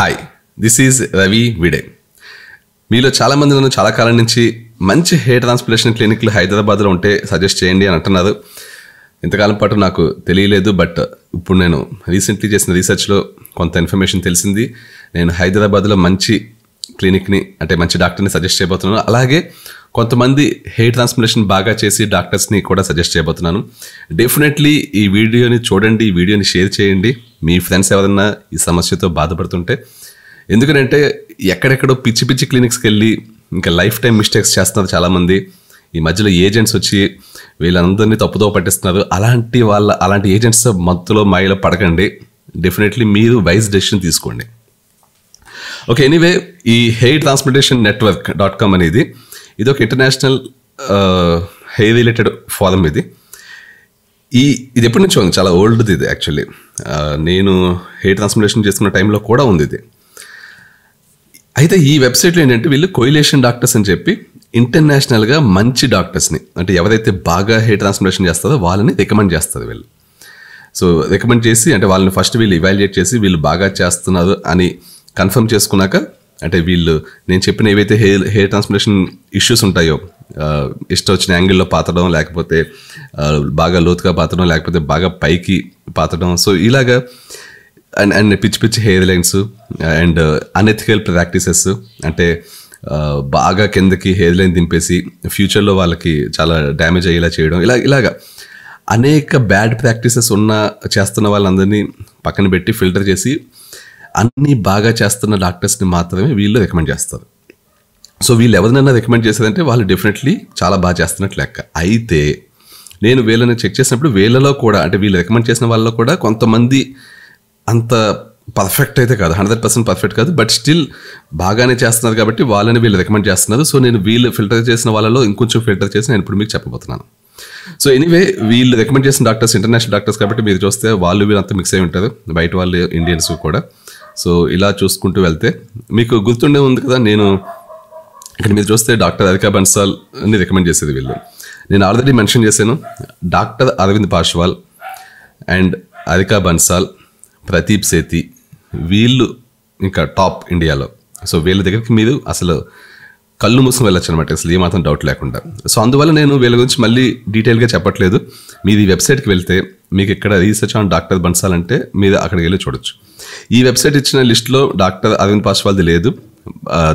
hi this is Ravi విడే మీలో చాలామంది నన్ను చాలా కాలం నుంచి మంచి హెయిర్ ట్రాన్స్ప్లేషన్ క్లినిక్లు హైదరాబాద్లో ఉంటే సజెస్ట్ చేయండి అని అంటున్నారు ఇంతకాలం పాటు నాకు తెలియలేదు బట్ ఇప్పుడు నేను రీసెంట్లీ చేసిన రీసెర్చ్లో కొంత ఇన్ఫర్మేషన్ తెలిసింది నేను హైదరాబాద్లో మంచి క్లినిక్ని అంటే మంచి డాక్టర్ని సజెస్ట్ చేయబోతున్నాను అలాగే కొంతమంది హెయిర్ ట్రాన్స్ప్లేషన్ బాగా చేసి డాక్టర్స్ని కూడా సజెస్ట్ చేయబోతున్నాను డెఫినెట్లీ ఈ వీడియోని చూడండి ఈ వీడియోని షేర్ చేయండి మీ ఫ్రెండ్స్ ఎవరన్నా ఈ సమస్యతో బాధపడుతుంటే ఎందుకంటే ఎక్కడెక్కడో పిచ్చి పిచ్చి క్లినిక్స్కి వెళ్ళి ఇంకా లైఫ్ టైం మిస్టేక్స్ చేస్తున్నారు చాలామంది ఈ మధ్యలో ఏజెంట్స్ వచ్చి వీళ్ళందరినీ తప్పుదో పట్టిస్తున్నారు అలాంటి వాళ్ళ అలాంటి ఏజెంట్స్ మత్తులో మాయలో పడకండి డెఫినెట్లీ మీరు వైజ్ డెసిషన్ తీసుకోండి ఓకే ఎనీవే ఈ hair transplantation network dot com అనేది ఇది ఒక ఇంటర్నేషనల్ హెయిర్ రిలేటెడ్ ఫారం ఇది ఈ ఇది ఎప్పటి నుంచో ఉంది చాలా ఓల్డ్ది ఇది యాక్చువల్లీ నేను హెయిర్ ట్రాన్స్ప్లాంటేషన్ చేసుకున్న టైంలో కూడా ఉంది ఇది అయితే ఈ వెబ్సైట్లో ఏంటంటే వీళ్ళు కోయిలేషన్ డాక్టర్స్ అని చెప్పి ఇంటర్నేషనల్గా మంచి డాక్టర్స్ని అంటే ఎవరైతే బాగా హెయిర్ ట్రాన్స్ప్లేషన్ చేస్తారో వాళ్ళని రికమెండ్ చేస్తారు వీళ్ళు సో రికమెండ్ చేసి అంటే వాళ్ళని ఫస్ట్ వీళ్ళు ఇవాల్యుయేట్ చేసి వీళ్ళు బాగా చేస్తున్నారు అని కన్ఫర్మ్ చేసుకున్నాక అంటే వీళ్ళు నేను చెప్పిన ఏవైతే హెయిర్ హెయిర్ ట్రాన్స్ప్లేషన్ ఇష్యూస్ ఉంటాయో ఇష్టం వచ్చిన యాంగిల్లో పాతడం లేకపోతే బాగా లోతుగా పాతడం లేకపోతే బాగా పైకి పాతడం సో ఇలాగా అండ్ అండ్ పిచ్చి పిచ్చి hair lines and unethical practices అంటే uh, బాగా కిందకి హెయిర్ లైన్ దింపేసి ఫ్యూచర్లో వాళ్ళకి చాలా డ్యామేజ్ అయ్యేలా చేయడం ఇలా ఇలాగా అనేక బ్యాడ్ ప్రాక్టీసెస్ ఉన్న చేస్తున్న వాళ్ళందరినీ పక్కన పెట్టి ఫిల్టర్ చేసి అన్నీ బాగా చేస్తున్న డాక్టర్స్ని మాత్రమే వీళ్ళు రికమెండ్ చేస్తారు సో వీళ్ళు ఎవరినైనా రికమెండ్ చేసేదంటే వాళ్ళు డెఫినెట్లీ చాలా బాగా చేస్తున్నట్టు లెక్క అయితే నేను వీళ్ళని చెక్ చేసినప్పుడు వీళ్ళలో కూడా అంటే వీళ్ళు రికమెండ్ చేసిన వాళ్ళలో కూడా కొంతమంది అంత పర్ఫెక్ట్ అయితే కాదు హండ్రెడ్ పర్సెంట్ పర్ఫెక్ట్ కాదు బట్ స్టిల్ బాగానే చేస్తున్నారు కాబట్టి వాళ్ళని వీళ్ళు రికమెండ్ చేస్తున్నారు సో నేను వీళ్ళు ఫిల్టర్ చేసిన వాళ్ళలో ఇంకొంచెం ఫిల్టర్ చేసి నేను ఇప్పుడు మీకు చెప్పబోతున్నాను సో ఎనీవే వీళ్ళు రికమెండ్ చేసిన డాక్టర్స్ ఇంటర్నేషనల్ డాక్టర్స్ కాబట్టి మీరు చూస్తే వాళ్ళు వీళ్ళంతా మిక్స్ అయి ఉంటారు బయట వాళ్ళు ఇండియన్స్ కూడా సో ఇలా చూసుకుంటూ వెళ్తే మీకు గుర్తుండే ఉంది కదా నేను ఇక్కడ మీరు చూస్తే డాక్టర్ అరికా బన్సాల్ని రికమెండ్ చేసేది వీళ్ళు నేను ఆల్రెడీ మెన్షన్ చేశాను డాక్టర్ అరవింద్ పాష్వాల్ అండ్ అరికా బన్సాల్ ప్రదీప్ సేతి వీళ్ళు ఇంకా టాప్ ఇండియాలో సో వీళ్ళ దగ్గరికి మీరు అసలు కళ్ళు మూసుకుని వెళ్ళొచ్చు అనమాట అసలు ఏమాత్రం డౌట్ లేకుండా సో అందువల్ల నేను వీళ్ళ గురించి మళ్ళీ డీటెయిల్గా చెప్పట్లేదు మీది వెబ్సైట్కి వెళ్తే మీకు ఇక్కడ రీసెర్చ్ ఆన్ డాక్టర్ బన్సాల్ అంటే మీరు అక్కడికి వెళ్ళి చూడొచ్చు ఈ వెబ్సైట్ ఇచ్చిన లిస్ట్లో డాక్టర్ అరవింద్ పాశ్వాల్ది లేదు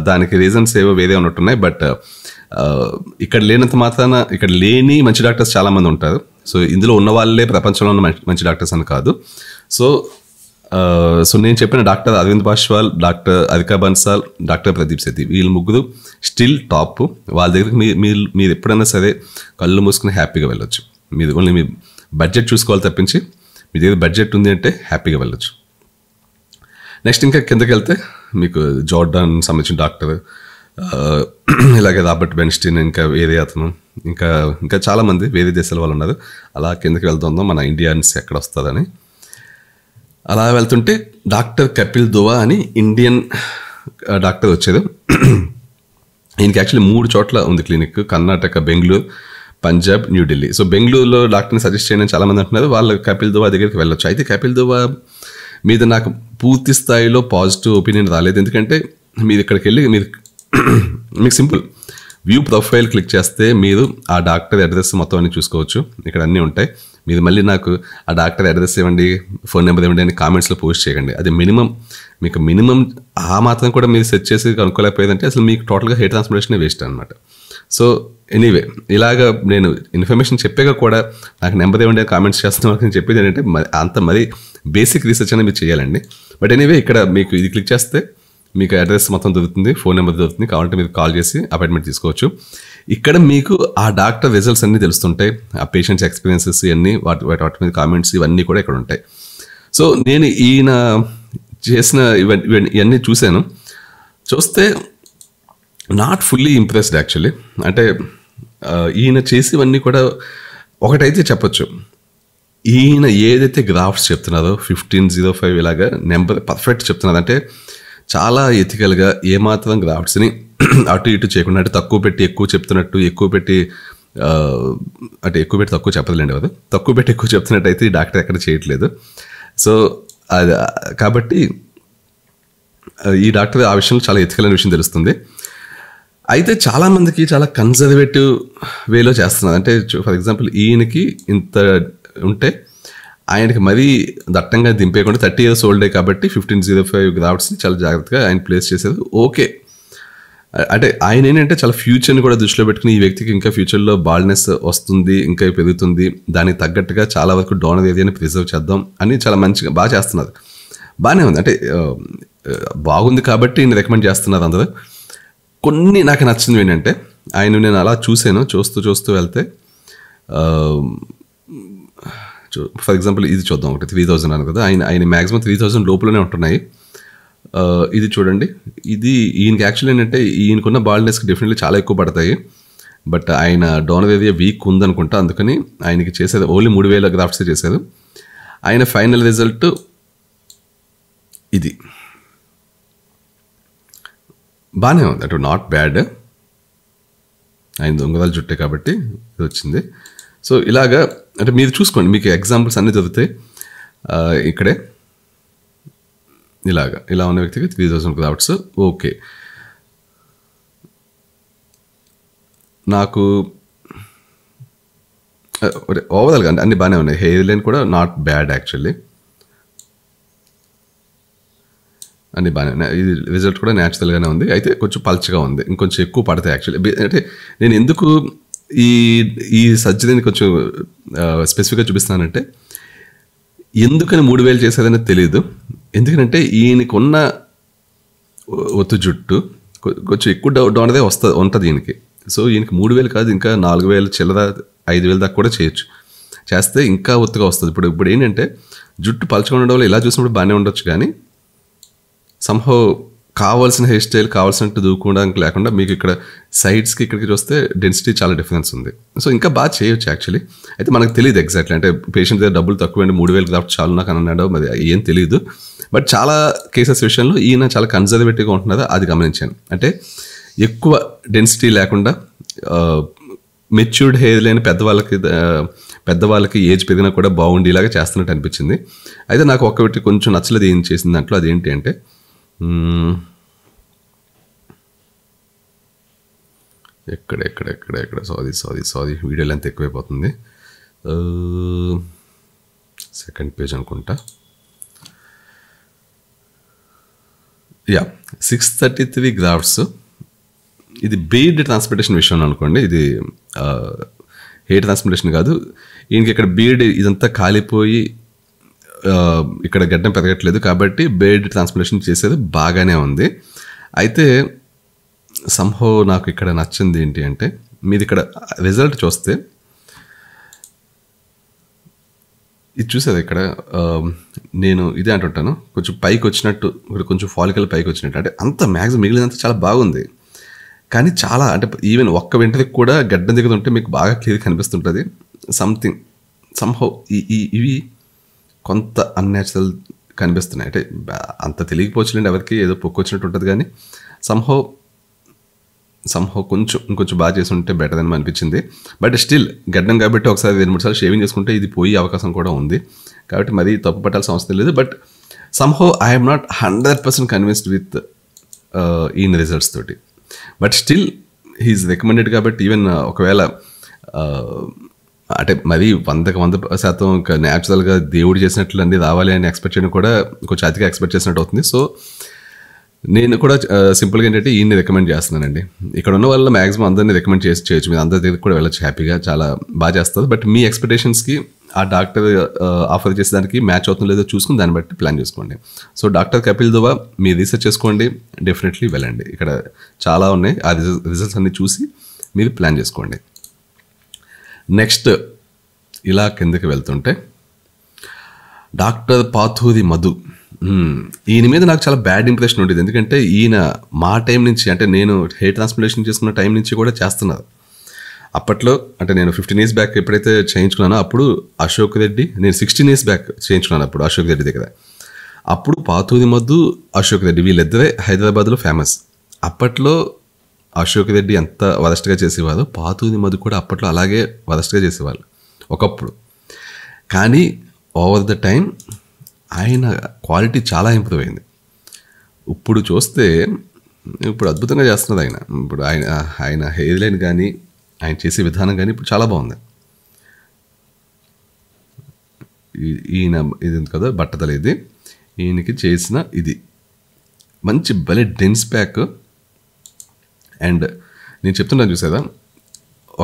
దానికి రీజన్స్ ఏవో వేరే ఉన్నట్టున్నాయి బట్ ఇక్కడ లేనంత మాత్రాన ఇక్కడ లేని మంచి డాక్టర్స్ చాలామంది ఉంటారు సో ఇందులో ఉన్న వాళ్ళే ప్రపంచంలో ఉన్న మంచి డాక్టర్స్ అని కాదు సో సో నేను చెప్పిన doctor Arvind Pashwal doctor Adhika Bansal doctor Pradeep Sethi వీళ్ళ ముగ్గురు స్టిల్ టాప్ వాళ్ళ దగ్గరికి మీరు మీరు ఎప్పుడైనా సరే కళ్ళు మూసుకుని హ్యాపీగా వెళ్ళొచ్చు మీరు ఓన్లీ మీ బడ్జెట్ చూసుకోవాలి తప్పించి మీ దగ్గర బడ్జెట్ ఉంది అంటే హ్యాపీగా వెళ్ళొచ్చు నెక్స్ట్ ఇంకా కిందకి వెళ్తే మీకు జార్డాన్ సంబంధించిన డాక్టర్ ఇలాగే రాబర్ట్ బెన్స్టీన్ ఇంకా వేరే అతను ఇంకా ఇంకా చాలామంది వేరే దేశాల వాళ్ళు ఉన్నారు అలా కిందకి వెళ్తుందో మన ఇండియన్స్ ఎక్కడ వస్తారని అలా వెళ్తుంటే డాక్టర్ కపిల్ దువా అని ఇండియన్ డాక్టర్ వచ్చారు ఈయనకి యాక్చువల్లీ మూడు చోట్ల ఉంది క్లినిక్ కర్ణాటక బెంగళూరు పంజాబ్ న్యూఢిల్లీ సో బెంగళూరులో డాక్టర్ని సజెస్ట్ చేయడం చాలామంది అంటున్నారు వాళ్ళు కపిల్ దువా దగ్గరికి వెళ్ళొచ్చు అయితే కపిల్ దువా మీద నాకు పూర్తి స్థాయిలో పాజిటివ్ ఒపీనియన్ రాలేదు ఎందుకంటే మీరు ఇక్కడికి వెళ్ళి మీరు మీకు సింపుల్ వ్యూ ప్రొఫైల్ క్లిక్ చేస్తే మీరు ఆ డాక్టర్ అడ్రస్ మొత్తం అన్ని చూసుకోవచ్చు ఇక్కడ అన్నీ ఉంటాయి మీరు మళ్ళీ నాకు ఆ డాక్టర్ అడ్రస్ ఇవ్వండి ఫోన్ నెంబర్ ఇవ్వండి అని కామెంట్స్లో పోస్ట్ చేయండి అది మినిమం మీకు మినిమం ఆ మాత్రం కూడా మీరు సెర్చ్ చేసి కనుక్కోలేకపోయిందంటే అసలు మీకు టోటల్గా హెయిర్ ట్రాన్స్ప్లాంటేషన్ వేస్ట్ అనమాట సో ఎనీవే ఇలాగ నేను ఇన్ఫర్మేషన్ చెప్పాక కూడా నాకు నెంబర్ ఇవ్వండి కామెంట్స్ చేస్తున్న వరకు నేను చెప్పేది ఏంటంటే అంత మరి బేసిక్ రీసెర్చ్ అనేది మీరు చేయాలండి బట్ ఎనీవే ఇక్కడ మీకు ఇది క్లిక్ చేస్తే మీకు అడ్రస్ మొత్తం దొరుకుతుంది ఫోన్ నెంబర్ దొరుకుతుంది కావాలంటే మీరు కాల్ చేసి అపాయింట్మెంట్ తీసుకోవచ్చు ఇక్కడ మీకు ఆ డాక్టర్ రిజల్ట్స్ అన్నీ తెలుస్తుంటాయి ఆ పేషెంట్స్ ఎక్స్పీరియన్సెస్ ఇవన్నీ వాటి వాటి మీద కామెంట్స్ ఇవన్నీ కూడా ఇక్కడ ఉంటాయి సో నేను ఈయన చేసిన ఇవన్నీ చూశాను చూస్తే నాట్ ఫుల్లీ ఇంప్రెస్డ్ యాక్చువల్లీ అంటే ఈయన చేసేవన్నీ కూడా ఒకటైతే చెప్పొచ్చు ఈయన ఏదైతే గ్రాఫ్స్ చెప్తున్నారో ఫిఫ్టీన్ జీరో ఫైవ్ ఇలాగా నెంబర్ పర్ఫెక్ట్ చెప్తున్నారు అంటే చాలా ఎథికల్గా ఏమాత్రం గ్రాఫ్ట్స్ని అటు ఇటు చేయకుండా అంటే తక్కువ పెట్టి ఎక్కువ చెప్తున్నట్టు ఎక్కువ పెట్టి అంటే ఎక్కువ పెట్టి తక్కువ చెప్పదులేండి కదా తక్కువ పెట్టి ఎక్కువ చెప్తున్నట్టు అయితే ఈ డాక్టర్ ఎక్కడ చేయట్లేదు సో అది కాబట్టి ఈ డాక్టర్ ఆ విషయంలో చాలా ఎథికల్ విషయం తెలుస్తుంది అయితే చాలామందికి చాలా కన్జర్వేటివ్ వేలో చేస్తున్నారు అంటే ఫర్ ఎగ్జాంపుల్ ఈయనకి ఇంత ఉంటే ఆయనకి మరీ దట్టంగా దింపేయకుండా థర్టీ ఇయర్స్ ఓల్డే కాబట్టి ఫిఫ్టీన్ జీరో ఫైవ్ రావట్స్ చాలా జాగ్రత్తగా ఆయన ప్లేస్ చేసేది ఓకే అంటే ఆయన ఏంటంటే చాలా ఫ్యూచర్ని కూడా దృష్టిలో పెట్టుకుని ఈ వ్యక్తికి ఇంకా ఫ్యూచర్లో బాల్నెస్ వస్తుంది ఇంకా పెరుగుతుంది దానికి తగ్గట్టుగా చాలా వరకు డోనర్ అని ప్రిజర్వ్ చేద్దాం అని చాలా మంచిగా బాగా చేస్తున్నారు బాగానే ఉంది అంటే బాగుంది కాబట్టి నేను రికమెండ్ చేస్తున్నారు అందరూ కొన్ని నాకు నచ్చింది ఏంటంటే ఆయన నేను అలా చూశాను చూస్తూ చూస్తూ వెళ్తే ఫర్ ఎగ్జాంపుల్ ఇది చూద్దాం ఒకటి త్రీ థౌజండ్ అని కదా ఆయన ఆయన మ్యాక్సిమం త్రీ థౌజండ్ లోపలనే ఉంటున్నాయి ఇది చూడండి ఇది ఈయనకి యాక్చువల్ ఏంటంటే ఈయనకున్న బాల్నెస్కి డెఫినెట్లీ చాలా ఎక్కువ పడతాయి బట్ ఆయన ఏది వీక్ ఉందనుకుంటా అందుకని ఆయనకి చేసేది ఓన్లీ మూడు వేల గ్రాఫ్ట్స్ చేసేది ఆయన ఫైనల్ రిజల్ట్ ఇది బాగానే ఉంది అటు నాట్ బ్యాడ్ ఆయన దొంగదాలు జుట్టే కాబట్టి ఇది వచ్చింది సో ఇలాగా అంటే మీరు చూసుకోండి మీకు ఎగ్జాంపుల్స్ అన్నీ దొరుకుతాయి ఇక్కడే ఇలాగా ఇలా ఉన్న వ్యక్తికి త్రీ థౌసండ్ రావచ్చు ఓకే నాకు ఓవరాల్ అంటే అన్నీ బాగానే ఉన్నాయి హెయిర్ లైన్ కూడా నాట్ బ్యాడ్ యాక్చువల్లీ అన్ని బాగానే ఉన్నాయి ఇది రిజల్ట్ కూడా న్యాచురల్గానే ఉంది అయితే కొంచెం పల్చగా ఉంది ఇంకొంచెం ఎక్కువ పడతాయి యాక్చువల్లీ అంటే నేను ఎందుకు ఈ ఈ సర్జరీని కొంచెం స్పెసిఫిక్గా చూపిస్తానంటే ఎందుకని మూడు వేలు చేసేదని తెలియదు ఎందుకంటే ఈయనకున్న ఒత్తు జుట్టు కొంచెం ఎక్కువ డౌట్ డౌనదే వస్తుంది ఉంటుంది ఈయనకి సో ఈయనకి మూడు వేలు కాదు ఇంకా నాలుగు వేలు చిల్లర ఐదు వేలు దాకా కూడా చేయొచ్చు చేస్తే ఇంకా ఒత్తుగా వస్తుంది ఇప్పుడు ఇప్పుడు ఏంటంటే జుట్టు పలుచుకుండడం వల్ల ఇలా చూసినప్పుడు బాగానే ఉండొచ్చు కానీ సంహో కావాల్సిన హెయిర్ స్టైల్ కావాల్సినట్టు దూకుకోవడానికి లేకుండా మీకు ఇక్కడ సైడ్స్కి ఇక్కడికి చూస్తే డెన్సిటీ చాలా డిఫరెన్స్ ఉంది సో ఇంకా బాగా చేయొచ్చు యాక్చువల్లీ అయితే మనకు తెలియదు ఎగ్జాక్ట్లీ అంటే పేషెంట్ దగ్గర డబ్బులు తక్కువ అండి మూడు వేలు కాబట్టి చాలు నాకు అన్నాడో అది ఏం తెలియదు బట్ చాలా కేసెస్ విషయంలో ఈయన చాలా కన్జర్వేటివ్గా ఉంటున్నదో అది గమనించాను అంటే ఎక్కువ డెన్సిటీ లేకుండా మెచ్యూర్డ్ హెయిర్ లేని పెద్దవాళ్ళకి పెద్దవాళ్ళకి ఏజ్ పెరిగినా కూడా బాగుండేలాగా చేస్తున్నట్టు అనిపించింది అయితే నాకు ఒక్కటి కొంచెం నచ్చలేదు ఏం చేసింది దాంట్లో అదేంటి అంటే ఎక్కడ ఎక్కడ ఎక్కడ ఎక్కడ సారీ సారీ సారీ వీడియోలు అంత ఎక్కువైపోతుంది సెకండ్ పేజ్ అనుకుంటా yeah six thirty three grafts ఇది బీడ్ ట్రాన్స్పోర్టేషన్ విషయం అనుకోండి ఇది హెయిర్ ట్రాన్స్పోర్టేషన్ కాదు ఈయనకి ఇక్కడ బీడ్ ఇదంతా కాలిపోయి ఇక్కడ గడ్డం పెరగట్లేదు కాబట్టి బీడ్ ట్రాన్స్పోర్టేషన్ చేసేది బాగానే ఉంది అయితే సంహో నాకు ఇక్కడ నచ్చింది ఏంటి అంటే మీది ఇక్కడ రిజల్ట్ చూస్తే ఇది చూసేది ఇక్కడ నేను ఇదే అంటుంటాను కొంచెం పైకి వచ్చినట్టు కొంచెం ఫాలికల్ పైకి వచ్చినట్టు అంటే అంత మ్యాక్సిమం మిగిలినంత చాలా బాగుంది కానీ చాలా అంటే ఈవెన్ ఒక్క వెంటనే కూడా గడ్డం ఉంటే మీకు బాగా క్లియర్ కనిపిస్తుంటుంది సంథింగ్ సంహౌ ఈ ఇవి కొంత అన్యాచురల్ కనిపిస్తున్నాయి అంటే అంత తెలియకపోవచ్చులేండి ఎవరికి ఏదో వచ్చినట్టు ఉంటుంది కానీ సంహౌ సంహో కొంచెం ఇంకొంచెం బాగా చేసి ఉంటే బెటర్ అని అనిపించింది బట్ స్టిల్ గడ్డం కాబట్టి ఒకసారి రెండు మూడు సార్లు షేవింగ్ చేసుకుంటే ఇది పోయే అవకాశం కూడా ఉంది కాబట్టి మరీ తప్పు పట్టాల్సిన అవసరం లేదు but somehow I'm not hundred percent convinced with ఈయన రిజల్ట్స్ తోటి బట్ స్టిల్ హీఈస్ రికమెండెడ్ కాబట్టి ఈవెన్ uh, ఒకవేళ uh, అంటే మరీ వందకు వంద శాతం ఇంకా న్యాచురల్గా దేవుడు చేసినట్లు అన్నీ రావాలి అని ఎక్స్పెక్ట్ చేయడం కూడా కొంచెం అతిగా ఎక్స్పెక్ట్ చేసినట్టు అవుతుంది సో నేను కూడా సింపుల్గా ఏంటంటే ఈయన్ని రికమెండ్ చేస్తున్నానండి ఇక్కడ ఉన్న వాళ్ళ మాక్సిమం అందరినీ రికమెండ్ చేసి చేయొచ్చు మీరు అందరి దగ్గర కూడా వెళ్ళచ్చు హ్యాపీగా చాలా బాగా చేస్తారు బట్ మీ ఎక్స్పెక్టేషన్స్కి ఆ డాక్టర్ ఆఫర్ చేసేదానికి మ్యాచ్ అవుతుందో లేదో చూసుకుని దాన్ని బట్టి ప్లాన్ చేసుకోండి సో డాక్టర్ కపిల్ దువా మీ రీసెర్చ్ చేసుకోండి డెఫినెట్లీ వెళ్ళండి ఇక్కడ చాలా ఉన్నాయి ఆ రిజల్ట్స్ అన్ని చూసి మీరు ప్లాన్ చేసుకోండి నెక్స్ట్ ఇలా కిందకి వెళ్తుంటే డాక్టర్ పాథూరి మధు ఈయన మీద నాకు చాలా బ్యాడ్ ఇంప్రెషన్ ఉండేది ఎందుకంటే ఈయన మా టైం నుంచి అంటే నేను హెయిర్ ట్రాన్స్ప్లాంటేషన్ చేసుకున్న టైం నుంచి కూడా చేస్తున్నారు అప్పట్లో అంటే నేను ఫిఫ్టీన్ ఇయర్స్ బ్యాక్ ఎప్పుడైతే చేయించుకున్నానో అప్పుడు అశోక్ రెడ్డి నేను సిక్స్టీన్ ఇయర్స్ బ్యాక్ చేయించుకున్నాను అప్పుడు అశోక్ రెడ్డి దగ్గర అప్పుడు పాతూరి మద్దు అశోక్ రెడ్డి వీళ్ళిద్దరే హైదరాబాద్లో ఫేమస్ అప్పట్లో అశోక్ రెడ్డి ఎంత వరస్ట్గా చేసేవారో పాతూరి మధు కూడా అప్పట్లో అలాగే వరస్ట్గా చేసేవాళ్ళు ఒకప్పుడు కానీ ఓవర్ ద టైం ఆయన క్వాలిటీ చాలా ఇంప్రూవ్ అయింది ఇప్పుడు చూస్తే ఇప్పుడు అద్భుతంగా చేస్తున్నది ఆయన ఇప్పుడు ఆయన ఆయన హెయిర్ లైన్ కానీ ఆయన చేసే విధానం కానీ ఇప్పుడు చాలా బాగుంది ఈయన ఇది కదా బట్టతల ఇది ఈయనకి చేసిన ఇది మంచి భలే డెన్స్ ప్యాక్ అండ్ నేను చెప్తున్నాను చూసేదా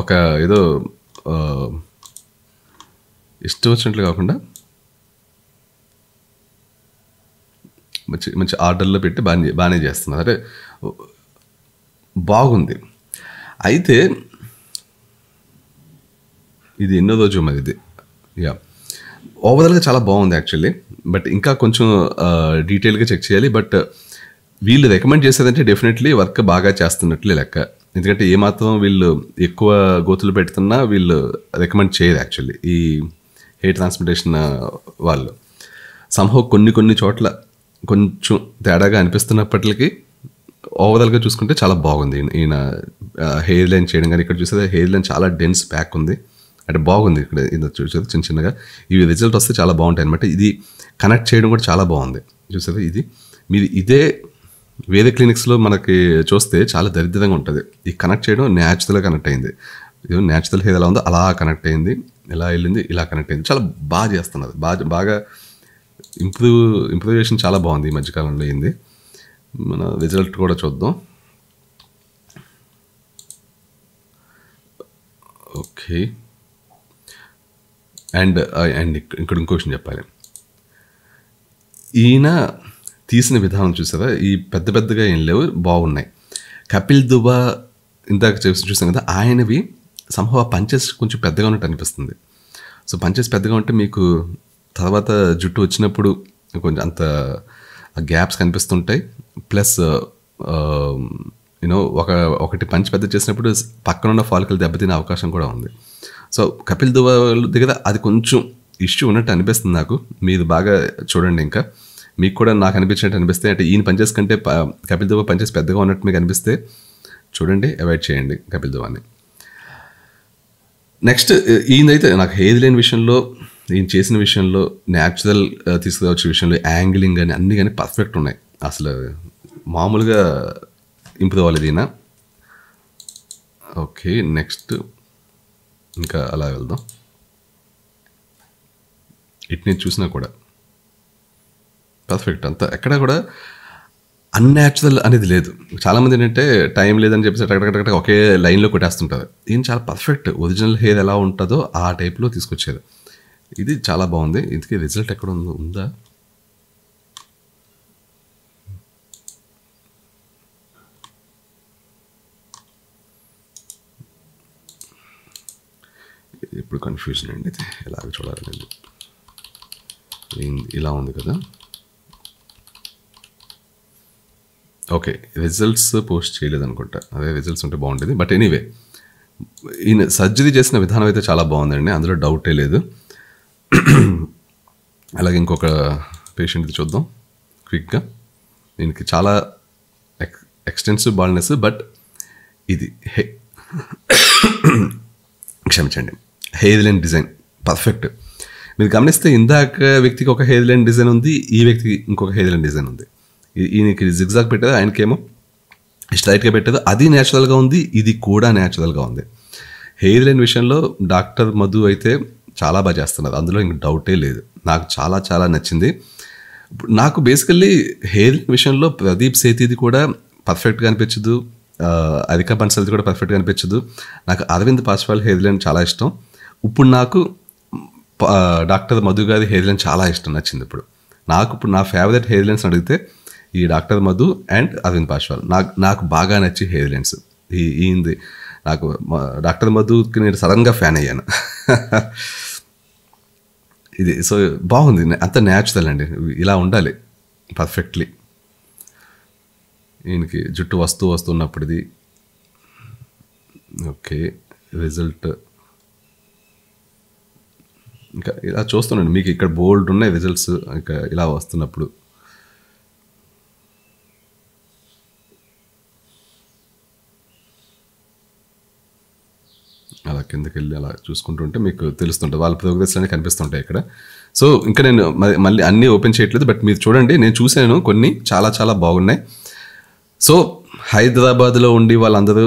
ఒక ఏదో ఇష్టం వచ్చినట్లు కాకుండా మంచి మంచి ఆర్డర్లో పెట్టి బాగా బాగానే చేస్తున్నారు అంటే బాగుంది అయితే ఇది ఎన్నో రోజు మరి ఇది యా ఓవరాల్గా చాలా బాగుంది యాక్చువల్లీ బట్ ఇంకా కొంచెం డీటెయిల్గా చెక్ చేయాలి బట్ వీళ్ళు రికమెండ్ చేసేదంటే డెఫినెట్లీ వర్క్ బాగా చేస్తున్నట్లే లెక్క ఎందుకంటే ఏమాత్రం వీళ్ళు ఎక్కువ గోతులు పెడుతున్నా వీళ్ళు రికమెండ్ చేయరు యాక్చువల్లీ ఈ హెయిర్ ట్రాన్స్ప్లాంటేషన్ వాళ్ళు సంహో కొన్ని కొన్ని చోట్ల కొంచెం తేడాగా అనిపిస్తున్నప్పటికీ ఓవరాల్గా చూసుకుంటే చాలా బాగుంది ఈయన హెయిర్ లైన్ చేయడం కానీ ఇక్కడ చూసేది హెయిర్ లైన్ చాలా డెన్స్ ప్యాక్ ఉంది అంటే బాగుంది ఇక్కడ ఇది చూసేది చిన్న చిన్నగా ఇవి రిజల్ట్ వస్తే చాలా బాగుంటాయి అనమాట ఇది కనెక్ట్ చేయడం కూడా చాలా బాగుంది చూసేది ఇది మీది ఇదే వేరే క్లినిక్స్లో మనకి చూస్తే చాలా దరిద్రంగా ఉంటుంది ఈ కనెక్ట్ చేయడం న్యాచురల్గా కనెక్ట్ అయింది ఇది న్యాచురల్ హెయిర్ ఎలా ఉందో అలా కనెక్ట్ అయింది ఇలా వెళ్ళింది ఇలా కనెక్ట్ అయింది చాలా బాగా చేస్తున్నారు బాగా బాగా ఇంప్రూవ్ ఇంప్రూవేషన్ చాలా బాగుంది ఈ మధ్యకాలంలో అయింది మన రిజల్ట్ కూడా చూద్దాం ఓకే అండ్ అండ్ ఇక్కడ ఇంకో విషయం చెప్పాలి ఈయన తీసిన విధానం చూసారా ఈ పెద్ద పెద్దగా ఏం లేవు బాగున్నాయి కపిల్ దుబా ఇందాక చూసాం కదా ఆయనవి సంభవ పంచెస్ కొంచెం పెద్దగా ఉన్నట్టు అనిపిస్తుంది సో పంచెస్ పెద్దగా ఉంటే మీకు తర్వాత జుట్టు వచ్చినప్పుడు కొంచెం అంత గ్యాప్స్ కనిపిస్తుంటాయి ప్లస్ యూనో ఒక ఒకటి పంచి పెద్ద చేసినప్పుడు పక్కన ఉన్న ఫాలికలు దెబ్బతినే అవకాశం కూడా ఉంది సో కపిల్ దువ దగ్గర అది కొంచెం ఇష్యూ ఉన్నట్టు అనిపిస్తుంది నాకు మీరు బాగా చూడండి ఇంకా మీకు కూడా నాకు అనిపించినట్టు అనిపిస్తే అంటే ఈయన పనిచేసి కంటే కపిల్ పని పనిచేసి పెద్దగా ఉన్నట్టు మీకు అనిపిస్తే చూడండి అవాయిడ్ చేయండి కపిల్ దువాని నెక్స్ట్ ఈయనైతే నాకు హేది లేని విషయంలో నేను చేసిన విషయంలో న్యాచురల్ uh, తీసుకురావచ్చు విషయంలో యాంగిలింగ్ కానీ అన్నీ కానీ పర్ఫెక్ట్ ఉన్నాయి అసలు మామూలుగా ఇంప్రూవ్ అవ్వాలి దీనా ఓకే నెక్స్ట్ ఇంకా అలా వెళ్దాం ఇట్ని చూసినా కూడా పర్ఫెక్ట్ అంతా ఎక్కడ కూడా అన్యాచురల్ అనేది లేదు చాలామంది ఏంటంటే టైం లేదని చెప్పేసి అక్కడక్కడ ఒకే లైన్లో కొట్టేస్తుంటారు దీన్ని చాలా పర్ఫెక్ట్ ఒరిజినల్ హెయిర్ ఎలా ఉంటుందో ఆ టైప్లో తీసుకొచ్చేది ఇది చాలా బాగుంది ఇందుకే రిజల్ట్ ఎక్కడ ఉందో ఉందా ఇప్పుడు కన్ఫ్యూజన్ అండి ఇది ఎలాగ చూడాలి నేను ఇలా ఉంది కదా ఓకే రిజల్ట్స్ పోస్ట్ చేయలేదు అనుకుంటా అదే రిజల్ట్స్ ఉంటే బాగుంటుంది బట్ ఎనీవే ఈయన సర్జరీ చేసిన విధానం అయితే చాలా బాగుందండి అందులో డౌటే లేదు అలాగే ఇంకొక పేషెంట్ది చూద్దాం క్విక్గా దీనికి చాలా ఎక్ ఎక్స్టెన్సివ్ బాల్నెస్ బట్ ఇది హే క్షమించండి లైన్ డిజైన్ పర్ఫెక్ట్ మీరు గమనిస్తే ఇందాక వ్యక్తికి ఒక లైన్ డిజైన్ ఉంది ఈ వ్యక్తికి ఇంకొక లైన్ డిజైన్ ఉంది ఈయనకి జిగ్జాగ్ పెట్టదు ఆయనకేమో స్ట్రైట్గా పెట్టారు అది న్యాచురల్గా ఉంది ఇది కూడా న్యాచురల్గా ఉంది హెయిర్ లైన్ విషయంలో డాక్టర్ మధు అయితే చాలా బాగా చేస్తున్నారు అందులో ఇంక డౌటే లేదు నాకు చాలా చాలా నచ్చింది నాకు బేసికల్లీ హెయిర్ విషయంలో ప్రదీప్ సేతిది కూడా పర్ఫెక్ట్గా అనిపించదు అధిక బన్సల్ది కూడా పర్ఫెక్ట్గా అనిపించదు నాకు అరవింద్ పాస్వాల్ హెయిర్ లైన్ చాలా ఇష్టం ఇప్పుడు నాకు డాక్టర్ మధు గారి హెయిర్ లైన్ చాలా ఇష్టం నచ్చింది ఇప్పుడు నాకు ఇప్పుడు నా ఫేవరెట్ హెయిర్ లైన్స్ అడిగితే ఈ డాక్టర్ మధు అండ్ అరవింద్ పాస్వాల్ నాకు నాకు బాగా నచ్చి హెయిర్ లైన్స్ ఈ నాకు డాక్టర్ మధుకి నేను సడన్గా ఫ్యాన్ అయ్యాను ఇది సో బాగుంది అంత న్యాచురల్ అండి ఇలా ఉండాలి పర్ఫెక్ట్లీ ఈయనకి జుట్టు వస్తూ వస్తున్నప్పటిది ఓకే రిజల్ట్ ఇంకా ఇలా చూస్తున్నాను మీకు ఇక్కడ బోల్డ్ ఉన్నాయి రిజల్ట్స్ ఇంకా ఇలా వస్తున్నప్పుడు అలా కిందకి వెళ్ళి అలా చూసుకుంటుంటే మీకు తెలుస్తుంటుంది వాళ్ళ ప్రోగ్రెస్ అనేవి కనిపిస్తుంటాయి ఇక్కడ సో ఇంకా నేను మళ్ళీ అన్నీ ఓపెన్ చేయట్లేదు బట్ మీరు చూడండి నేను చూశాను కొన్ని చాలా చాలా బాగున్నాయి సో హైదరాబాద్లో ఉండి వాళ్ళందరూ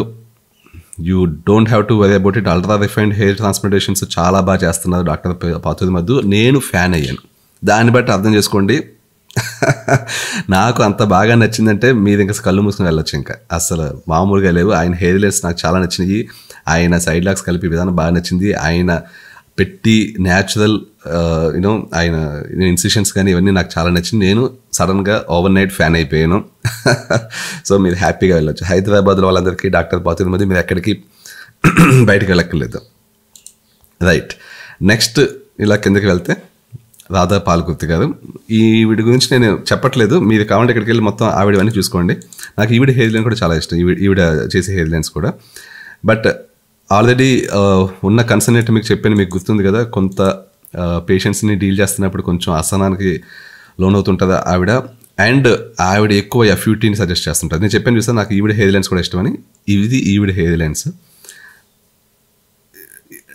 you don't have to worry about it ultra refined hair transplantations చాలా బాగా చేస్తున్నారు డాక్టర్ పాతుది మధ్య నేను ఫ్యాన్ అయ్యాను దాన్ని బట్టి అర్థం చేసుకోండి నాకు అంత బాగా నచ్చిందంటే మీరు ఇంకా కళ్ళు మూసుకుని వెళ్ళొచ్చు ఇంకా అసలు మామూలుగా లేవు ఆయన హెయిర్ లైన్స్ నాకు చాలా నచ్చినాయి ఆయన సైడ్ లాక్స్ కలిపి విధానం బాగా నచ్చింది ఆయన పెట్టి న్యాచురల్ యూనో uh, ఆయన ఇన్సిషన్స్ కానీ ఇవన్నీ నాకు చాలా నచ్చింది నేను సడన్గా ఓవర్ నైట్ ఫ్యాన్ అయిపోయాను సో మీరు హ్యాపీగా వెళ్ళచ్చు హైదరాబాద్లో వాళ్ళందరికీ డాక్టర్ పాతుల మధ్య మీరు ఎక్కడికి బయటకు వెళ్ళక్కర్లేదు రైట్ నెక్స్ట్ ఇలా కిందకి వెళ్తే రాధా పాలకుర్తి గారు ఈవిడ గురించి నేను చెప్పట్లేదు మీరు కావాలంటే ఇక్కడికి వెళ్ళి మొత్తం ఆవిడవన్నీ చూసుకోండి నాకు ఈవిడ హెయిర్ లైన్ కూడా చాలా ఇష్టం ఈవిడ చేసే హెయిర్ లైన్స్ కూడా బట్ ఆల్రెడీ ఉన్న కన్సర్న్ మీకు చెప్పాను మీకు గుర్తుంది కదా కొంత పేషెంట్స్ని డీల్ చేస్తున్నప్పుడు కొంచెం అసహనానికి లోనవుతుంటుంది ఆవిడ అండ్ ఆవిడ ఎక్కువ ఎఫ్యూటీని సజెస్ట్ చేస్తుంటుంది నేను చెప్పాను చూస్తే నాకు ఈవిడ హెయిర్ లైన్స్ కూడా ఇష్టమని ఇది ఈవిడ హెయిర్ లైన్స్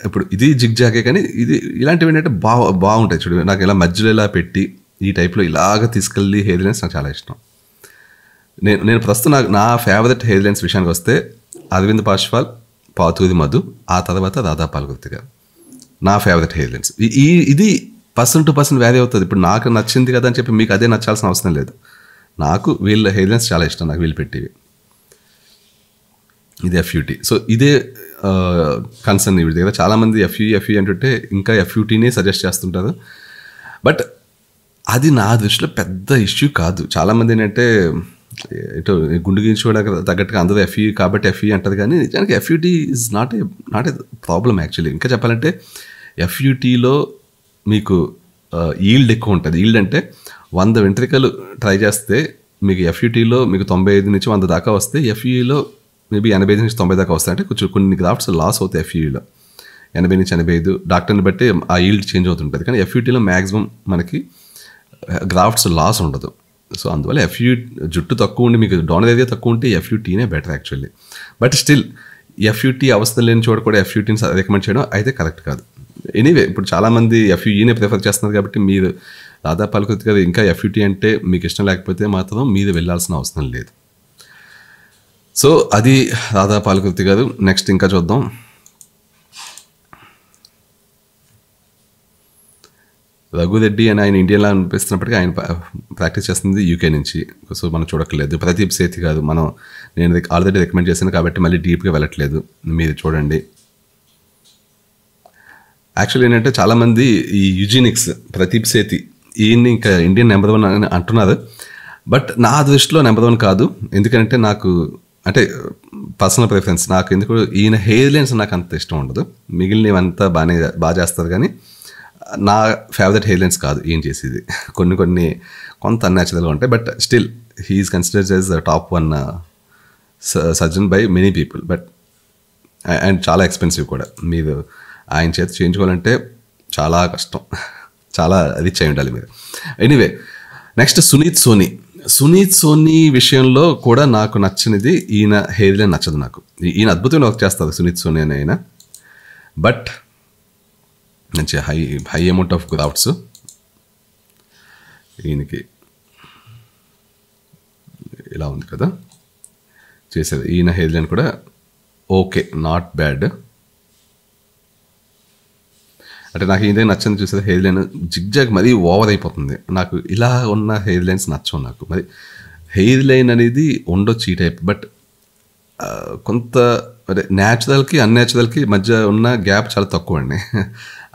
ఇప్పుడు ఇది జిగ్ జాకే కానీ ఇది ఇలాంటివి ఏంటంటే బాగా బాగుంటాయి చూడు నాకు ఇలా మధ్యలో ఇలా పెట్టి ఈ టైప్లో ఇలాగ తీసుకెళ్ళి హెయిర్ లైన్స్ నాకు చాలా ఇష్టం నేను నేను ప్రస్తుతం నా నా ఫేవరెట్ హెయిర్ లైన్స్ విషయానికి వస్తే అరవింద్ పాష్వాల్ పాతుది మధు ఆ తర్వాత రాధా పాల్గుర్తి గారు నా ఫేవరెట్ లెన్స్ ఈ ఇది పర్సన్ టు పర్సన్ వేరే అవుతుంది ఇప్పుడు నాకు నచ్చింది కదా అని చెప్పి మీకు అదే నచ్చాల్సిన అవసరం లేదు నాకు వీళ్ళ హెయిర్ లెన్స్ చాలా ఇష్టం నాకు వీళ్ళు పెట్టేవి ఇది ఎఫ్యూటీ సో ఇదే కన్సర్న్ ఇవి దగ్గర చాలామంది ఎఫ్యూ ఎఫ్యూ అంటుంటే ఇంకా ఎఫ్యూటీనే సజెస్ట్ చేస్తుంటారు బట్ అది నా దృష్టిలో పెద్ద ఇష్యూ కాదు చాలామంది ఏంటంటే ఏంటో గుండు గీయించుకోవడానికి తగ్గట్టుగా అందరూ ఎఫ్ఈ e కాబట్టి ఎఫ్ఈ e అంటది కానీ నిజానికి FUT is not a not a problem actually ఇంకా చెప్పాలంటే ఎఫ్యూటీలో e మీకు ఈల్డ్ ఎక్కువ ఉంటుంది ఈల్డ్ అంటే వంద వెంట్రికలు ట్రై చేస్తే మీకు ఎఫ్యూటీలో మీకు తొంభై ఐదు నుంచి వంద దాకా వస్తే ఎఫ్ఈలో మేబీ ఎనభై ఐదు నుంచి తొంభై దాకా వస్తాయి అంటే కొంచెం కొన్ని గ్రాఫ్ట్స్ లాస్ అవుతాయి ఎఫ్ఈలో ఎనభై నుంచి ఎనభై ఐదు డాక్టర్ని బట్టి ఆ ఈల్డ్ చేంజ్ అవుతుంటుంది కానీ ఎఫ్యూటీలో మ్యాక్సిమం మనకి గ్రాఫ్ట్స్ లాస్ ఉండదు సో అందువల్ల ఎఫ్యూ జుట్టు తక్కువ ఉండి మీకు డోనర్ ఏదైతే తక్కువ ఉంటే ఎఫ్యూటీనే better actually but still FUT అవస్థ లేని చోట కూడా ఎఫ్యూటీని రికమెండ్ చేయడం అయితే కరెక్ట్ కాదు ఎనీవే ఇప్పుడు చాలామంది ఎఫ్యూఈనే e ప్రిఫర్ చేస్తున్నారు కాబట్టి మీరు రాధా పలుకృతి గారు ఇంకా ఎఫ్యూటీ అంటే మీకు ఇష్టం లేకపోతే మాత్రం మీరు వెళ్ళాల్సిన అవసరం లేదు సో అది రాధా పాలకృతి గారు నెక్స్ట్ ఇంకా చూద్దాం రఘురెడ్డి అని ఆయన ఇండియాలో అనిపిస్తున్నప్పటికీ ఆయన ప్రాక్టీస్ చేస్తుంది యూకే నుంచి సో మనం చూడక్కర్లేదు ప్రదీప్ సేతి కాదు మనం నేను ఆల్రెడీ రికమెండ్ చేశాను కాబట్టి మళ్ళీ డీప్గా వెళ్ళట్లేదు మీరు చూడండి యాక్చువల్లీ ఏంటంటే చాలామంది ఈ యుజినిక్స్ ప్రదీప్ సేతి ఈయన్ని ఇంకా ఇండియన్ నెంబర్ వన్ అని అంటున్నారు బట్ నా దృష్టిలో నెంబర్ వన్ కాదు ఎందుకంటే నాకు అంటే పర్సనల్ ప్రిఫరెన్స్ నాకు ఎందుకు ఈయన హెయిర్ లైన్స్ నాకు అంత ఇష్టం ఉండదు మిగిలినవంతా బాగానే బాగా చేస్తారు కానీ నా ఫేవరెట్ హెయిర్లైన్స్ కాదు ఏం చేసేది కొన్ని కొన్ని కొంత అన్యాచురల్గా ఉంటాయి but still he's considered as top one surgeon by many people but and చాలా ఎక్స్పెన్సివ్ కూడా మీరు ఆయన చేతి చేయించుకోవాలంటే చాలా కష్టం చాలా రిచ్ అయి ఉండాలి మీరు ఎనీవే నెక్స్ట్ సునీత్ సోనీ సునీత్ సోనీ విషయంలో కూడా నాకు నచ్చినది ఈయన హెయిర్ లైన్ నచ్చదు నాకు ఈయన అద్భుతంగా వర్క్ చేస్తారు సునీత్ సోనీ అని ఆయన బట్ మంచి high high amount of grafts ఈయనకి ఇలా ఉంది కదా చేసేది ఈయన హెయిర్లైన్ కూడా ఓకే నాట్ బ్యాడ్ అంటే నాకు ఇదే నచ్చింది చూసేది హెయిర్ లైన్ జిగ్జాగ్ మరీ ఓవర్ అయిపోతుంది నాకు ఇలా ఉన్న హెయిర్ లైన్స్ నచ్చవు నాకు మరి హెయిర్ లైన్ అనేది ఉండొచ్చు ఈ టైప్ బట్ కొంత అదే న్యాచురల్కి అన్యాచురల్కి మధ్య ఉన్న గ్యాప్ చాలా తక్కువ అండి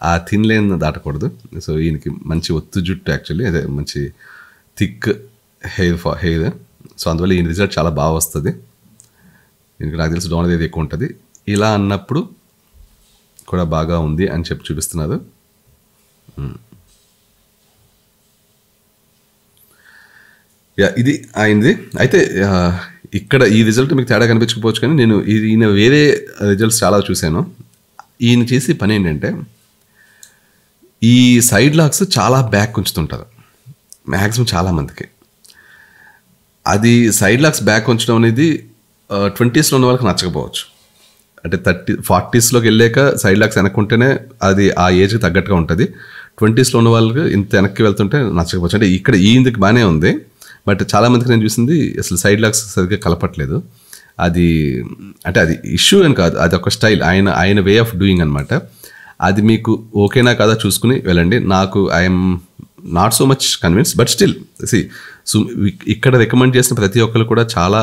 ఆ థిన్ లైన్ దాటకూడదు సో ఈయనకి మంచి ఒత్తు జుట్టు యాక్చువల్లీ అదే మంచి థిక్ హెయిర్ ఫా హెయిర్ సో అందువల్ల ఈయన రిజల్ట్ చాలా బాగా వస్తుంది ఈయనకి నాకు తెలిసి డౌన్ ఏది ఎక్కువ ఉంటుంది ఇలా అన్నప్పుడు కూడా బాగా ఉంది అని చెప్పి చూపిస్తున్నారు యా ఇది అయింది అయితే ఇక్కడ ఈ రిజల్ట్ మీకు తేడా కనిపించకపోవచ్చు కానీ నేను ఈయన వేరే రిజల్ట్స్ చాలా చూశాను ఈయన చేసే పని ఏంటంటే ఈ సైడ్ లాక్స్ చాలా బ్యాక్ ఉంచుతుంటారు మ్యాక్సిమం చాలామందికి అది సైడ్ లాక్స్ బ్యాక్ ఉంచడం అనేది ట్వంటీస్లో ఉన్న వాళ్ళకి నచ్చకపోవచ్చు అంటే థర్టీ ఫార్టీస్లోకి వెళ్ళాక సైడ్ లాక్స్ వెనక్కుంటేనే అది ఆ ఏజ్కి తగ్గట్టుగా ఉంటుంది ట్వంటీస్లో ఉన్న వాళ్ళకి ఇంత వెనక్కి వెళ్తుంటే నచ్చకపోవచ్చు అంటే ఇక్కడ ఈ ఇందుకు బాగానే ఉంది బట్ చాలామందికి నేను చూసింది అసలు సైడ్ లాక్స్ సరిగ్గా కలపట్లేదు అది అంటే అది ఇష్యూ అని కాదు అది ఒక స్టైల్ ఆయన ఆయన వే ఆఫ్ డూయింగ్ అనమాట అది మీకు ఓకేనా కదా చూసుకుని వెళ్ళండి నాకు I'm not so much convince but still see so ఇక్కడ రికమెండ్ చేసిన ప్రతి ఒక్కరు కూడా చాలా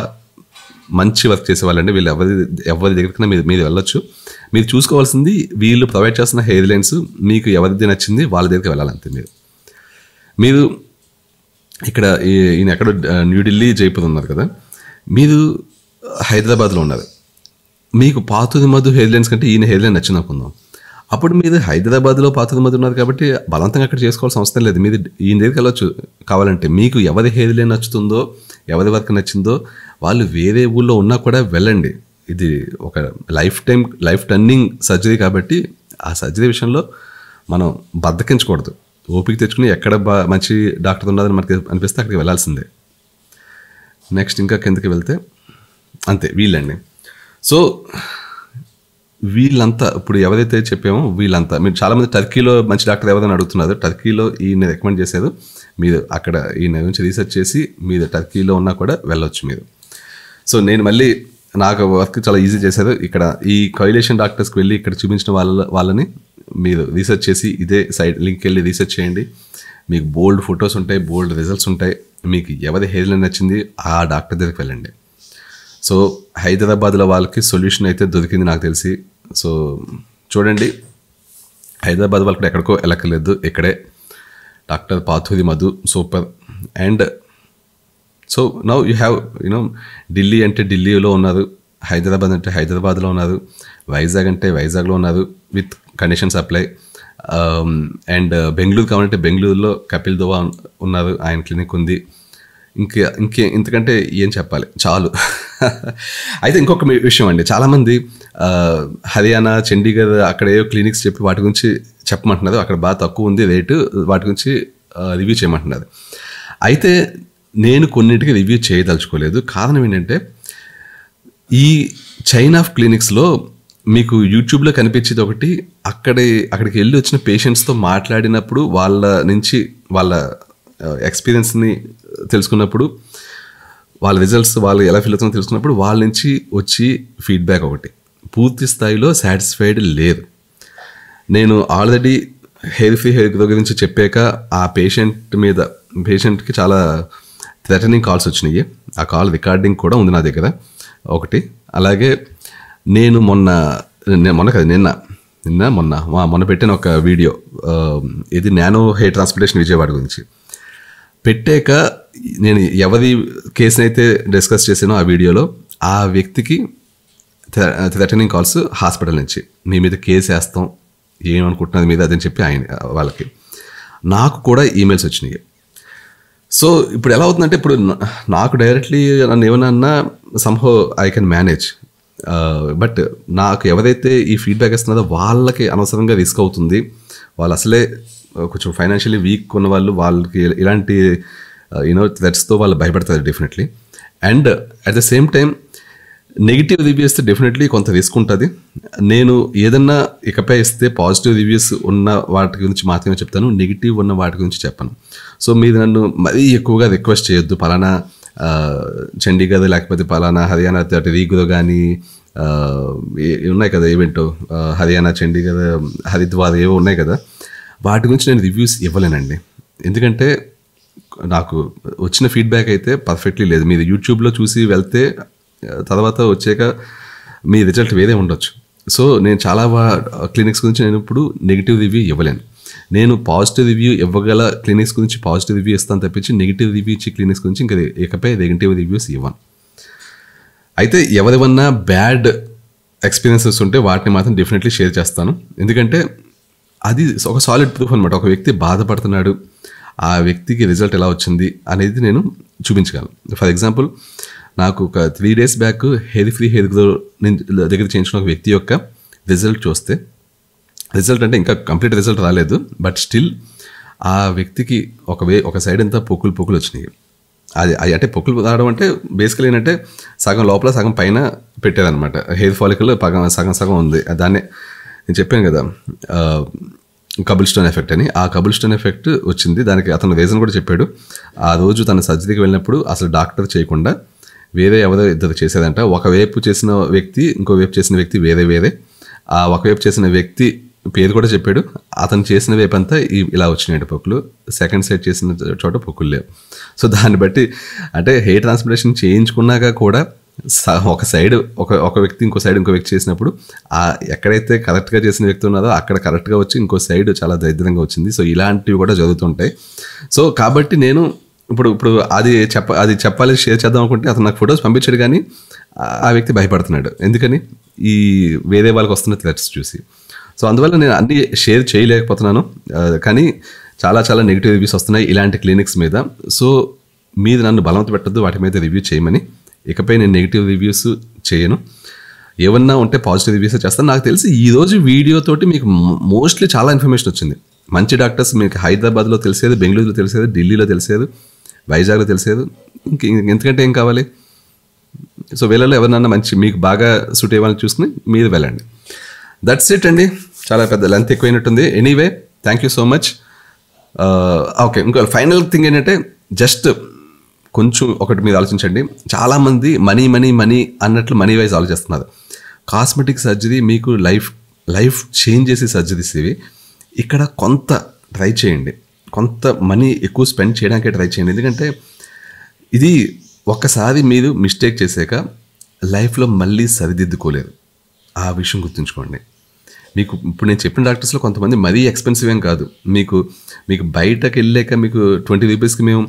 మంచి వర్క్ చేసేవాళ్ళండి వీళ్ళు ఎవరి ఎవరి దగ్గరికైనా మీరు మీరు వెళ్ళొచ్చు మీరు చూసుకోవాల్సింది వీళ్ళు ప్రొవైడ్ చేస్తున్న హెయిర్ లైన్స్ మీకు ఎవరిది నచ్చింది వాళ్ళ దగ్గరికి వెళ్ళాలంతే మీరు మీరు ఇక్కడ ఈయన ఎక్కడ న్యూఢిల్లీ జైపూర్ ఉన్నారు కదా మీరు హైదరాబాద్లో ఉన్నారు మీకు పాతది మధు హెయిర్ లైన్స్ కంటే ఈయన హెయిర్ లైన్ నచ్చిందనుకుందాం అప్పుడు మీరు హైదరాబాద్లో ఉన్నారు కాబట్టి బలవంతంగా అక్కడ చేసుకోవాల్సిన అవసరం లేదు మీది ఈ దగ్గరికి వెళ్ళొచ్చు కావాలంటే మీకు ఎవరి హేదిలే నచ్చుతుందో ఎవరి వర్క్ నచ్చిందో వాళ్ళు వేరే ఊళ్ళో ఉన్నా కూడా వెళ్ళండి ఇది ఒక lifetime life turning surgery కాబట్టి ఆ సర్జరీ విషయంలో మనం బద్దకించకూడదు ఓపిక తెచ్చుకుని ఎక్కడ బా మంచి డాక్టర్ ఉన్నదని మనకి అనిపిస్తే అక్కడికి వెళ్ళాల్సిందే నెక్స్ట్ ఇంకా కిందకి వెళ్తే అంతే వీళ్ళండి సో వీళ్ళంతా ఇప్పుడు ఎవరైతే చెప్పామో వీళ్ళంతా మీరు చాలామంది టర్కీలో మంచి డాక్టర్ ఎవరైనా అడుగుతున్నారు టర్కీలో ఈయన రికమెండ్ చేశారు మీరు అక్కడ ఈయన గురించి రీసెర్చ్ చేసి మీరు టర్కీలో ఉన్నా కూడా వెళ్ళొచ్చు మీరు సో నేను మళ్ళీ నాకు వర్క్ చాలా ఈజీ చేశారు ఇక్కడ ఈ కైలేషన్ డాక్టర్స్కి వెళ్ళి ఇక్కడ చూపించిన వాళ్ళ వాళ్ళని మీరు రీసెర్చ్ చేసి ఇదే సైడ్ లింక్ వెళ్ళి రీసెర్చ్ చేయండి మీకు బోల్డ్ ఫొటోస్ ఉంటాయి బోల్డ్ రిజల్ట్స్ ఉంటాయి మీకు ఎవరి హెయిర్ లైన్ నచ్చింది ఆ డాక్టర్ దగ్గరికి వెళ్ళండి సో హైదరాబాద్లో వాళ్ళకి సొల్యూషన్ అయితే దొరికింది నాకు తెలిసి సో చూడండి హైదరాబాద్ వాళ్ళకి ఎక్కడికో వెళ్ళక్కర్లేదు ఇక్కడే doctor Pathuri Madhu super and so now you have you know Delhi అంటే ఢిల్లీలో ఉన్నారు హైదరాబాద్ అంటే హైదరాబాద్లో ఉన్నారు వైజాగ్ అంటే వైజాగ్లో ఉన్నారు with conditions apply and Bengaluru కావాలంటే బెంగళూరులో కపిల్ దోవా ఉన్నారు ఆయన క్లినిక్ ఉంది ఇంకే ఇంకే ఇంతకంటే ఏం చెప్పాలి చాలు అయితే ఇంకొక విషయం అండి చాలామంది హర్యానా చండీగఢ్ అక్కడ ఏదో క్లినిక్స్ చెప్పి వాటి గురించి చెప్పమంటున్నారు అక్కడ బాగా తక్కువ ఉంది రేటు వాటి గురించి రివ్యూ చేయమంటున్నారు అయితే నేను కొన్నింటికి రివ్యూ చేయదలుచుకోలేదు కారణం ఏంటంటే ఈ చైన్ ఆఫ్ క్లినిక్స్లో మీకు యూట్యూబ్లో కనిపించేది ఒకటి అక్కడే అక్కడికి వెళ్ళి వచ్చిన పేషెంట్స్తో మాట్లాడినప్పుడు వాళ్ళ నుంచి వాళ్ళ ఎక్స్పీరియన్స్ని తెలుసుకున్నప్పుడు వాళ్ళ రిజల్ట్స్ వాళ్ళు ఎలా ఫీల్ అవుతుందో తెలుసుకున్నప్పుడు వాళ్ళ నుంచి వచ్చి ఫీడ్బ్యాక్ ఒకటి పూర్తి స్థాయిలో సాటిస్ఫైడ్ లేదు నేను already hair free hair grow గురించి చెప్పాక ఆ పేషెంట్ మీద పేషెంట్కి చాలా థ్రెటనింగ్ కాల్స్ వచ్చినాయి ఆ కాల్ రికార్డింగ్ కూడా ఉంది నా దగ్గర ఒకటి అలాగే నేను మొన్న మొన్న కదా నిన్న నిన్న మొన్న మొన్న పెట్టిన ఒక వీడియో ఇది నానో హెయిర్ ట్రాన్స్పోర్టేషన్ విజయవాడ గురించి పెట్టాక నేను ఎవరి అయితే డిస్కస్ చేశానో ఆ వీడియోలో ఆ వ్యక్తికి థ్రెటనింగ్ కాల్స్ హాస్పిటల్ నుంచి మీ మీద కేసు వేస్తాం ఏమనుకుంటున్నది మీద అదని చెప్పి ఆయన వాళ్ళకి నాకు కూడా ఈమెయిల్స్ వచ్చినాయి సో ఇప్పుడు ఎలా అవుతుందంటే ఇప్పుడు నాకు డైరెక్ట్లీ నన్ను ఏమన్నా somehow I can manage but నాకు ఎవరైతే ఈ ఫీడ్బ్యాక్ ఇస్తున్నారో వాళ్ళకి అనవసరంగా రిస్క్ అవుతుంది వాళ్ళు అసలే కొంచెం ఫైనాన్షియలీ వీక్ ఉన్న వాళ్ళు వాళ్ళకి ఇలాంటి యూనో థ్రెట్స్తో వాళ్ళు భయపడతారు definitely and at the same time negative reviews definitely కొంత రిస్క్ ఉంటుంది నేను ఏదన్నా ఇకపై ఇస్తే పాజిటివ్ రివ్యూస్ ఉన్న వాటి గురించి మాత్రమే చెప్తాను నెగిటివ్ ఉన్న వాటి గురించి చెప్పను సో మీరు నన్ను మరీ ఎక్కువగా రిక్వెస్ట్ చేయొద్దు పలానా చండీగఢ్ లేకపోతే పలానా హర్యానా అటు రీగులో కానీ ఉన్నాయి కదా ఏవేంటో హర్యానా చండీగఢ్ హరిద్వార్ ఏవో ఉన్నాయి కదా వాటి గురించి నేను రివ్యూస్ ఇవ్వలేనండి ఎందుకంటే నాకు వచ్చిన ఫీడ్బ్యాక్ అయితే పర్ఫెక్ట్లీ లేదు మీరు యూట్యూబ్లో చూసి వెళ్తే తర్వాత వచ్చాక మీ రిజల్ట్ వేరే ఉండొచ్చు సో నేను చాలా క్లినిక్స్ గురించి నేను ఇప్పుడు నెగిటివ్ రివ్యూ ఇవ్వలేను నేను పాజిటివ్ రివ్యూ ఇవ్వగల క్లినిక్స్ గురించి పాజిటివ్ రివ్యూ ఇస్తాను తప్పించి నెగిటివ్ రివ్యూ ఇచ్చే క్లినిక్స్ గురించి ఇంకా ఇకపై నెగిటివ్ రివ్యూస్ ఇవ్వను అయితే ఎవరివన్నా బ్యాడ్ ఎక్స్పీరియన్సెస్ ఉంటే వాటిని మాత్రం డెఫినెట్లీ షేర్ చేస్తాను ఎందుకంటే అది ఒక సాలిడ్ ప్రూఫ్ అనమాట ఒక వ్యక్తి బాధపడుతున్నాడు ఆ వ్యక్తికి రిజల్ట్ ఎలా వచ్చింది అనేది నేను చూపించగలను ఫర్ ఎగ్జాంపుల్ నాకు ఒక three days back hair free hair grow దగ్గర చేయించిన ఒక వ్యక్తి యొక్క రిజల్ట్ చూస్తే రిజల్ట్ అంటే ఇంకా కంప్లీట్ రిజల్ట్ రాలేదు బట్ స్టిల్ ఆ వ్యక్తికి ఒక వే ఒక సైడ్ అంతా పొక్కులు పొక్కులు వచ్చినాయి అది అంటే పొక్కులు రావడం అంటే బేసికల్ ఏంటంటే సగం లోపల సగం పైన పెట్టారనమాట హెయిర్ ఫాలికల్ సగం సగం ఉంది దాన్నే నేను చెప్పాను కదా కబుల్ స్టోన్ ఎఫెక్ట్ అని ఆ కబుల్ స్టోన్ ఎఫెక్ట్ వచ్చింది దానికి అతను రీజన్ కూడా చెప్పాడు ఆ రోజు తన సర్జరీకి వెళ్ళినప్పుడు అసలు డాక్టర్ చేయకుండా వేరే ఎవరో ఇద్దరు చేసేదంట ఒకవైపు చేసిన వ్యక్తి ఇంకోవైపు చేసిన వ్యక్తి వేరే వేరే ఆ ఒకవైపు చేసిన వ్యక్తి పేరు కూడా చెప్పాడు అతను చేసిన వైపు అంతా ఇలా వచ్చినాయి పొక్కులు సెకండ్ సైడ్ చేసిన చోట పొక్కులు లేవు సో దాన్ని బట్టి అంటే హెయిర్ ట్రాన్స్ప్లాంటేషన్ చేయించుకున్నాక కూడా ఒక సైడ్ ఒక ఒక వ్యక్తి ఇంకో సైడ్ ఇంకో వ్యక్తి చేసినప్పుడు ఆ ఎక్కడైతే కరెక్ట్గా చేసిన వ్యక్తి ఉన్నదో అక్కడ కరెక్ట్గా వచ్చి ఇంకో సైడ్ చాలా దరిద్రంగా వచ్చింది సో ఇలాంటివి కూడా జరుగుతుంటాయి సో కాబట్టి నేను ఇప్పుడు ఇప్పుడు అది చెప్ప అది చెప్పాలి షేర్ చేద్దాం అనుకుంటే అతను నాకు ఫొటోస్ పంపించాడు కానీ ఆ వ్యక్తి భయపడుతున్నాడు ఎందుకని ఈ వేరే వాళ్ళకి వస్తున్న థ్రెట్స్ చూసి సో అందువల్ల నేను అన్ని షేర్ చేయలేకపోతున్నాను కానీ చాలా చాలా నెగిటివ్ రివ్యూస్ వస్తున్నాయి ఇలాంటి క్లినిక్స్ మీద సో మీరు నన్ను బలవంత పెట్టద్దు వాటి మీద రివ్యూ చేయమని ఇకపై నేను నెగిటివ్ రివ్యూస్ చేయను ఏమన్నా ఉంటే పాజిటివ్ రివ్యూస్ చేస్తాను నాకు తెలిసి ఈరోజు వీడియోతోటి మీకు మోస్ట్లీ చాలా ఇన్ఫర్మేషన్ వచ్చింది మంచి డాక్టర్స్ మీకు హైదరాబాద్లో తెలిసేది బెంగళూరులో తెలిసేది ఢిల్లీలో తెలిసేది వైజాగ్లో తెలిసేది ఇంక ఎందుకంటే ఏం కావాలి సో వీళ్ళలో ఎవరినన్నా మంచి మీకు బాగా సూట్ అయ్యాలని చూసుకుని మీరు వెళ్ళండి దట్స్ ఇట్ అండి చాలా పెద్ద లెంత్ ఎక్కువైనట్టుంది anyway thank you so much okay ఇంకో ఫైనల్ థింగ్ ఏంటంటే జస్ట్ కొంచెం ఒకటి మీద ఆలోచించండి చాలామంది మనీ మనీ మనీ అన్నట్లు మనీ వైజ్ ఆలోచిస్తున్నారు కాస్మెటిక్ సర్జరీ మీకు లైఫ్ లైఫ్ చేంజ్ చేసే సర్జరీస్ ఇవి ఇక్కడ కొంత ట్రై చేయండి కొంత మనీ ఎక్కువ స్పెండ్ చేయడానికే ట్రై చేయండి ఎందుకంటే ఇది ఒక్కసారి మీరు మిస్టేక్ చేసాక లైఫ్లో మళ్ళీ సరిదిద్దుకోలేరు ఆ విషయం గుర్తుంచుకోండి మీకు ఇప్పుడు నేను చెప్పిన డాక్టర్స్లో కొంతమంది మరీ ఎక్స్పెన్సివ్ ఏం కాదు మీకు మీకు బయటకు వెళ్ళాక మీకు ట్వంటీ రూపీస్కి మేము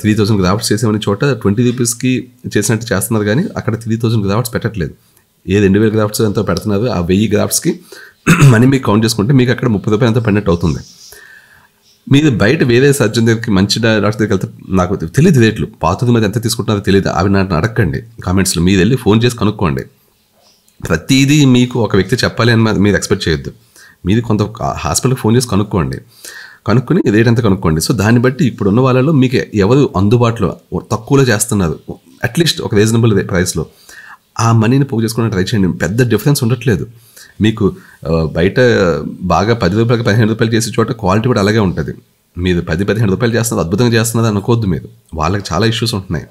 త్రీ థౌసండ్ గ్రావర్స్ చేసామని చోట ట్వంటీ రూపీస్కి చేసినట్టు చేస్తున్నారు కానీ అక్కడ త్రీ థౌసండ్ గ్రావర్స్ పెట్టట్లేదు ఏ రెండు వేల గ్రాఫ్ట్స్ ఎంతో పెడుతున్నారు ఆ వెయ్యి గ్రాఫ్ట్స్కి మనీ మీకు కౌంట్ చేసుకుంటే మీకు అక్కడ ముప్పై రూపాయలు ఎంతో పడినట్టు అవుతుంది మీరు బయట వేరే సర్జన్ దగ్గరికి మంచి డాక్టర్ దగ్గరికి వెళ్తే నాకు తెలియదు రేట్లు పాతది మీద ఎంత తీసుకుంటున్నారో తెలియదు అవి నాకు అడగండి కామెంట్స్లో మీరు వెళ్ళి ఫోన్ చేసి కనుక్కోండి ప్రతిదీ మీకు ఒక వ్యక్తి చెప్పాలి అని మీరు ఎక్స్పెక్ట్ చేయొద్దు మీరు కొంత హాస్పిటల్కి ఫోన్ చేసి కనుక్కోండి కనుక్కుని రేట్ కనుక్కోండి సో దాన్ని బట్టి ఇప్పుడున్న వాళ్ళలో మీకు ఎవరు అందుబాటులో తక్కువలో చేస్తున్నారు అట్లీస్ట్ ఒక రీజనబుల్ ప్రైస్లో ఆ మనీని పోగు చేసుకుని ట్రై చేయండి పెద్ద డిఫరెన్స్ ఉండట్లేదు మీకు బయట బాగా పది రూపాయలకి పదిహేను రూపాయలు చేసే చోట క్వాలిటీ కూడా అలాగే ఉంటుంది మీరు పది పదిహేను రూపాయలు చేస్తున్నారు అద్భుతంగా చేస్తున్నారు అనుకోవద్దు మీరు వాళ్ళకి చాలా ఇష్యూస్ ఉంటున్నాయి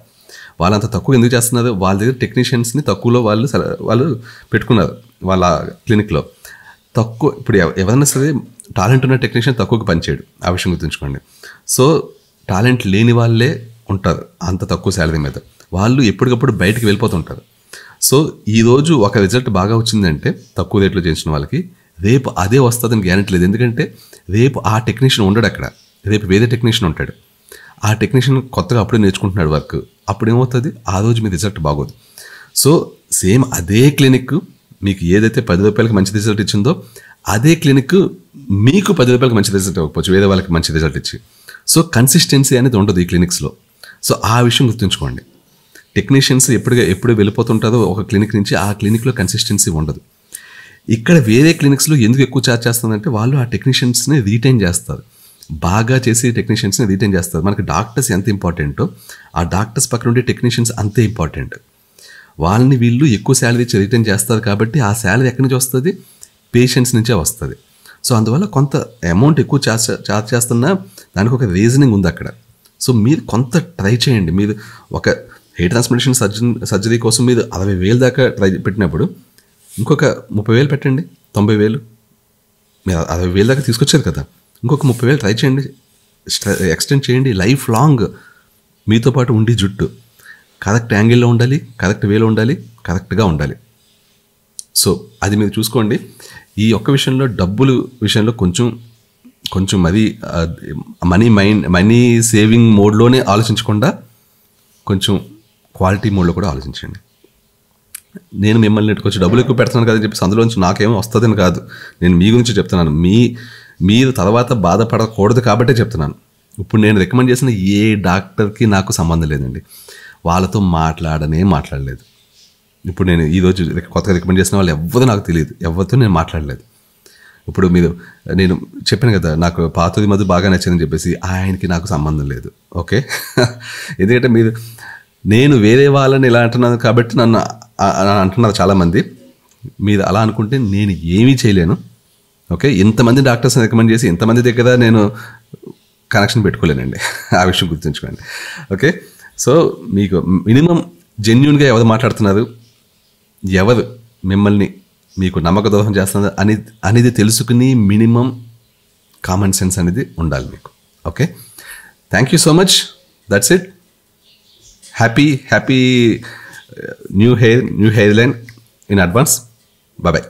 వాళ్ళంత తక్కువ ఎందుకు చేస్తున్నారు వాళ్ళ దగ్గర టెక్నీషియన్స్ని తక్కువలో వాళ్ళు వాళ్ళు పెట్టుకున్నారు వాళ్ళ క్లినిక్లో తక్కువ ఇప్పుడు ఎవరైనా సరే టాలెంట్ ఉన్న టెక్నీషియన్ తక్కువకి పనిచేయడు ఆ విషయం గుర్తుంచుకోండి సో టాలెంట్ లేని వాళ్ళే ఉంటారు అంత తక్కువ శాలరీ మీద వాళ్ళు ఎప్పటికప్పుడు బయటకు వెళ్ళిపోతుంటారు సో ఈరోజు ఒక రిజల్ట్ బాగా వచ్చిందంటే తక్కువ రేట్లో చేయించిన వాళ్ళకి రేపు అదే వస్తుందని గ్యారెంటీ లేదు ఎందుకంటే రేపు ఆ టెక్నీషియన్ ఉండడు అక్కడ రేపు వేరే టెక్నీషియన్ ఉంటాడు ఆ టెక్నీషియన్ కొత్తగా అప్పుడే నేర్చుకుంటున్నాడు వర్క్ అప్పుడు ఏమవుతుంది ఆ రోజు మీ రిజల్ట్ బాగోదు సో సేమ్ అదే క్లినిక్ మీకు ఏదైతే పది రూపాయలకి మంచి రిజల్ట్ ఇచ్చిందో అదే క్లినిక్ మీకు పది రూపాయలకు మంచి రిజల్ట్ ఇవ్వకపోవచ్చు వేరే వాళ్ళకి మంచి రిజల్ట్ ఇచ్చి సో కన్సిస్టెన్సీ అనేది ఉండదు ఈ క్లినిక్స్లో సో ఆ విషయం గుర్తుంచుకోండి టెక్నీషియన్స్ ఎప్పుడు ఎప్పుడు వెళ్ళిపోతుంటారో ఒక క్లినిక్ నుంచి ఆ క్లినిక్లో కన్సిస్టెన్సీ ఉండదు ఇక్కడ వేరే క్లినిక్స్లో ఎందుకు ఎక్కువ ఛార్జ్ చేస్తుందంటే వాళ్ళు ఆ టెక్నీషియన్స్ని రీటైన్ చేస్తారు బాగా చేసి టెక్నీషియన్స్ని రీటైన్ చేస్తారు మనకి డాక్టర్స్ ఎంత ఇంపార్టెంటో ఆ డాక్టర్స్ పక్కన ఉండే టెక్నీషియన్స్ అంతే ఇంపార్టెంట్ వాళ్ళని వీళ్ళు ఎక్కువ శాలరీ రిటర్న్ చేస్తారు కాబట్టి ఆ శాలరీ ఎక్కడి నుంచి వస్తుంది పేషెంట్స్ నుంచే వస్తుంది సో అందువల్ల కొంత అమౌంట్ ఎక్కువ చార్జ్ చార్జ్ చేస్తున్నా దానికి ఒక రీజనింగ్ ఉంది అక్కడ సో మీరు కొంత ట్రై చేయండి మీరు ఒక హెయిర్ ట్రాన్స్ప్లాంటేషన్ సర్జన్ సర్జరీ కోసం మీరు అరవై వేలు దాకా ట్రై పెట్టినప్పుడు ఇంకొక ముప్పై వేలు పెట్టండి తొంభై వేలు మీరు అరవై వేలు దాకా తీసుకొచ్చారు కదా ఇంకొక ముప్పై వేలు ట్రై చేయండి ఎక్స్టెండ్ చేయండి లైఫ్ లాంగ్ మీతో పాటు ఉండి జుట్టు కరెక్ట్ యాంగిల్లో ఉండాలి కరెక్ట్ వేలో ఉండాలి కరెక్ట్గా ఉండాలి సో అది మీరు చూసుకోండి ఈ ఒక్క విషయంలో డబ్బులు విషయంలో కొంచెం కొంచెం అది మనీ మైండ్ మనీ సేవింగ్ మోడ్లోనే ఆలోచించకుండా కొంచెం క్వాలిటీ మోడ్లో కూడా ఆలోచించండి నేను మిమ్మల్ని కొంచెం డబ్బులు ఎక్కువ పెడుతున్నాను కదా చెప్పేసి అందులోంచి నాకేమో వస్తుందని కాదు నేను మీ గురించి చెప్తున్నాను మీ మీరు తర్వాత బాధపడకూడదు కాబట్టే చెప్తున్నాను ఇప్పుడు నేను రికమెండ్ చేసిన ఏ డాక్టర్కి నాకు సంబంధం లేదండి వాళ్ళతో మాట్లాడనే మాట్లాడలేదు ఇప్పుడు నేను ఈరోజు కొత్తగా రికమెండ్ చేసిన వాళ్ళు ఎవరు నాకు తెలియదు ఎవరితో నేను మాట్లాడలేదు ఇప్పుడు మీరు నేను చెప్పాను కదా నాకు పాతది మధ్య బాగా నచ్చిందని చెప్పేసి ఆయనకి నాకు సంబంధం లేదు ఓకే ఎందుకంటే మీరు నేను వేరే వాళ్ళని ఇలా అంటున్నాను కాబట్టి నన్ను అంటున్నారు చాలామంది మీరు అలా అనుకుంటే నేను ఏమీ చేయలేను ఓకే ఇంతమంది డాక్టర్స్ని రికమెండ్ చేసి ఇంతమంది దగ్గర నేను కనెక్షన్ పెట్టుకోలేనండి ఆ విషయం గుర్తుంచుకోండి ఓకే సో మీకు మినిమం జెన్యున్గా ఎవరు మాట్లాడుతున్నారు ఎవరు మిమ్మల్ని మీకు నమ్మక దోహం చేస్తున్నారు అని అనేది తెలుసుకుని మినిమం కామన్ సెన్స్ అనేది ఉండాలి మీకు okay thank you so much that's it happy happy new hair new hair line in advance bye